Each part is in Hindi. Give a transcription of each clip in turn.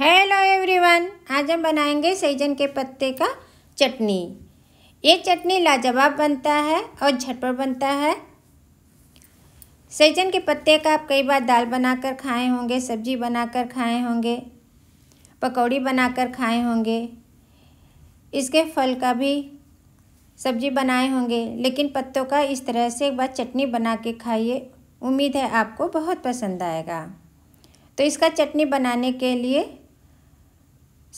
हेलो एवरीवन आज हम बनाएंगे सैजन के पत्ते का चटनी ये चटनी लाजवाब बनता है और झटपट बनता है सैजन के पत्ते का आप कई बार दाल बनाकर खाए होंगे सब्जी बनाकर खाए होंगे पकौड़ी बनाकर खाए होंगे इसके फल का भी सब्जी बनाए होंगे लेकिन पत्तों का इस तरह से एक बार चटनी बना के खाइए उम्मीद है आपको बहुत पसंद आएगा तो इसका चटनी बनाने के लिए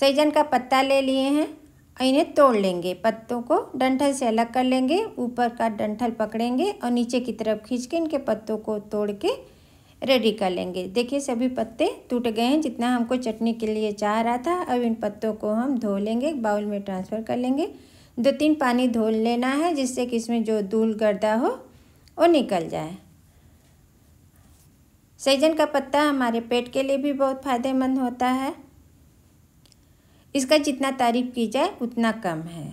सैजन का पत्ता ले लिए हैं इन्हें तोड़ लेंगे पत्तों को डंठल से अलग कर लेंगे ऊपर का डंठल पकड़ेंगे और नीचे की तरफ खींच के इनके पत्तों को तोड़ के रेडी कर लेंगे देखिए सभी पत्ते टूट गए हैं जितना हमको चटनी के लिए चाह रहा था अब इन पत्तों को हम धो लेंगे बाउल में ट्रांसफ़र कर लेंगे दो तीन पानी धो लेना है जिससे कि इसमें जो धूल गर्दा हो वो निकल जाए सैजन का पत्ता हमारे पेट के लिए भी बहुत फ़ायदेमंद होता है इसका जितना तारीफ की जाए उतना कम है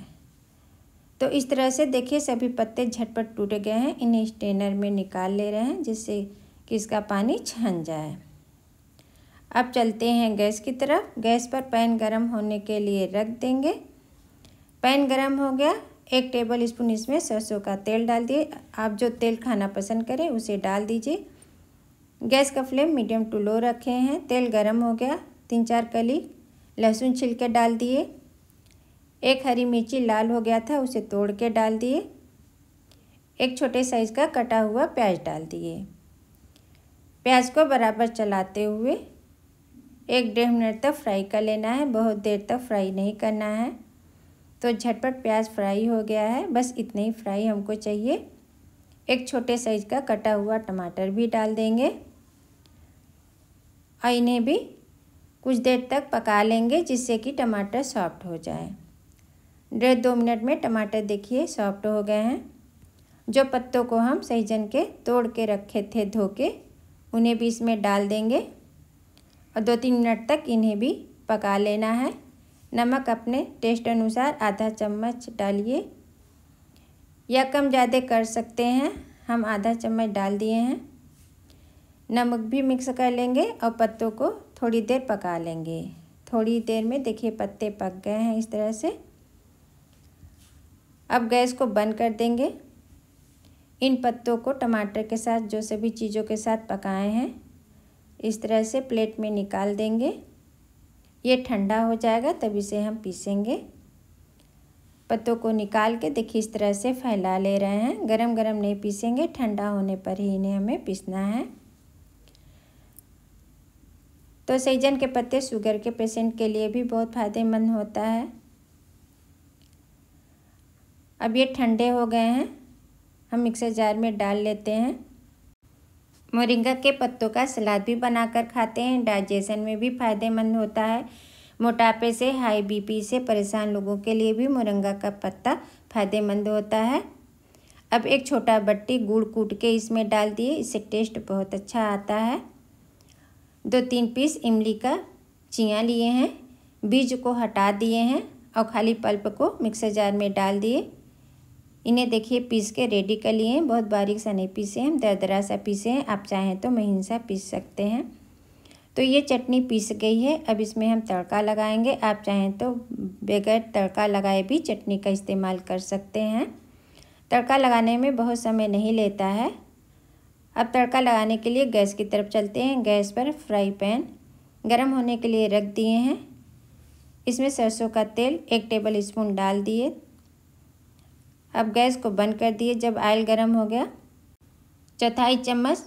तो इस तरह से देखिए सभी पत्ते झटपट टूट गए हैं इन्हें स्ट्रेनर में निकाल ले रहे हैं जिससे कि इसका पानी छन जाए अब चलते हैं गैस की तरफ गैस पर पैन गरम होने के लिए रख देंगे पैन गरम हो गया एक टेबल स्पून इसमें सरसों का तेल डाल दिए आप जो तेल खाना पसंद करें उसे डाल दीजिए गैस का फ्लेम मीडियम टू लो रखे हैं तेल गरम हो गया तीन चार कली लहसुन छिल के डाल दिए एक हरी मिर्ची लाल हो गया था उसे तोड़ के डाल दिए एक छोटे साइज़ का कटा हुआ प्याज डाल दिए प्याज को बराबर चलाते हुए एक डेढ़ मिनट तक फ्राई कर लेना है बहुत देर तक फ्राई नहीं करना है तो झटपट प्याज फ्राई हो गया है बस इतने ही फ्राई हमको चाहिए एक छोटे साइज़ का कटा हुआ टमाटर भी डाल देंगे और इन्हें भी कुछ देर तक पका लेंगे जिससे कि टमाटर सॉफ्ट हो जाए डेढ़ दो मिनट में टमाटर देखिए सॉफ्ट हो गए हैं जो पत्तों को हम सहजन के तोड़ के रखे थे धो के उन्हें भी इसमें डाल देंगे और दो तीन मिनट तक इन्हें भी पका लेना है नमक अपने टेस्ट अनुसार आधा चम्मच डालिए या कम ज़्यादा कर सकते हैं हम आधा चम्मच डाल दिए हैं नमक भी मिक्स कर लेंगे और पत्तों को थोड़ी देर पका लेंगे थोड़ी देर में देखिए पत्ते पक गए हैं इस तरह से अब गैस को बंद कर देंगे इन पत्तों को टमाटर के साथ जो सभी चीज़ों के साथ पकाए हैं इस तरह से प्लेट में निकाल देंगे ये ठंडा हो जाएगा तभी से हम पीसेंगे पत्तों को निकाल के देखिए इस तरह से फैला ले रहे हैं गरम गरम नहीं पीसेंगे ठंडा होने पर ही इन्हें हमें पीसना है तो सैजन के पत्ते शुगर के पेशेंट के लिए भी बहुत फ़ायदेमंद होता है अब ये ठंडे हो गए हैं हम मिक्सर जार में डाल लेते हैं मोरिंगा के पत्तों का सलाद भी बनाकर खाते हैं डाइजेशन में भी फ़ायदेमंद होता है मोटापे से हाई बीपी से परेशान लोगों के लिए भी मोरिंगा का पत्ता फ़ायदेमंद होता है अब एक छोटा बट्टी गुड़ कूट के इसमें डाल दिए इससे टेस्ट बहुत अच्छा आता है दो तीन पीस इमली का चिया लिए हैं बीज को हटा दिए हैं और खाली पल्प को मिक्सर जार में डाल दिए इन्हें देखिए पीस के रेडी कर लिए हैं बहुत बारीक सा नहीं पीसे हैं दरदरा सा पीसे हैं आप चाहें तो महीन सा पीस सकते हैं तो ये चटनी पीस गई है अब इसमें हम तड़का लगाएंगे आप चाहें तो बगैर तड़का लगाए भी चटनी का इस्तेमाल कर सकते हैं तड़का लगाने में बहुत समय नहीं लेता है अब तड़का लगाने के लिए गैस की तरफ चलते हैं गैस पर फ्राई पैन गर्म होने के लिए रख दिए हैं इसमें सरसों का तेल एक टेबल स्पून डाल दिए अब गैस को बंद कर दिए जब आयल गर्म हो गया चौथाई चम्मच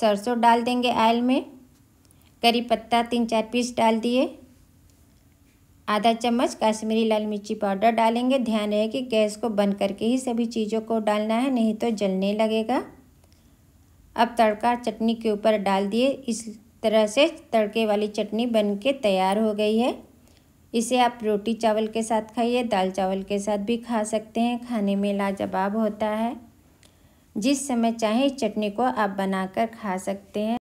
सरसों डाल देंगे आयल में करी पत्ता तीन चार पीस डाल दिए आधा चम्मच कश्मीरी लाल मिर्ची पाउडर डालेंगे ध्यान रहे कि गैस को बंद करके ही सभी चीज़ों को डालना है नहीं तो जलने लगेगा अब तड़का चटनी के ऊपर डाल दिए इस तरह से तड़के वाली चटनी बन के तैयार हो गई है इसे आप रोटी चावल के साथ खाइए दाल चावल के साथ भी खा सकते हैं खाने में लाजवाब होता है जिस समय चाहे चटनी को आप बनाकर खा सकते हैं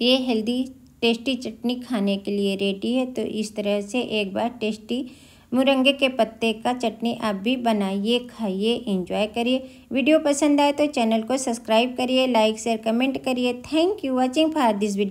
ये हेल्दी टेस्टी चटनी खाने के लिए रेडी है तो इस तरह से एक बार टेस्टी मुरंगे के पत्ते का चटनी आप भी बनाइए खाइए इंजॉय करिए वीडियो पसंद आए तो चैनल को सब्सक्राइब करिए लाइक शेयर कमेंट करिए thank you watching for this video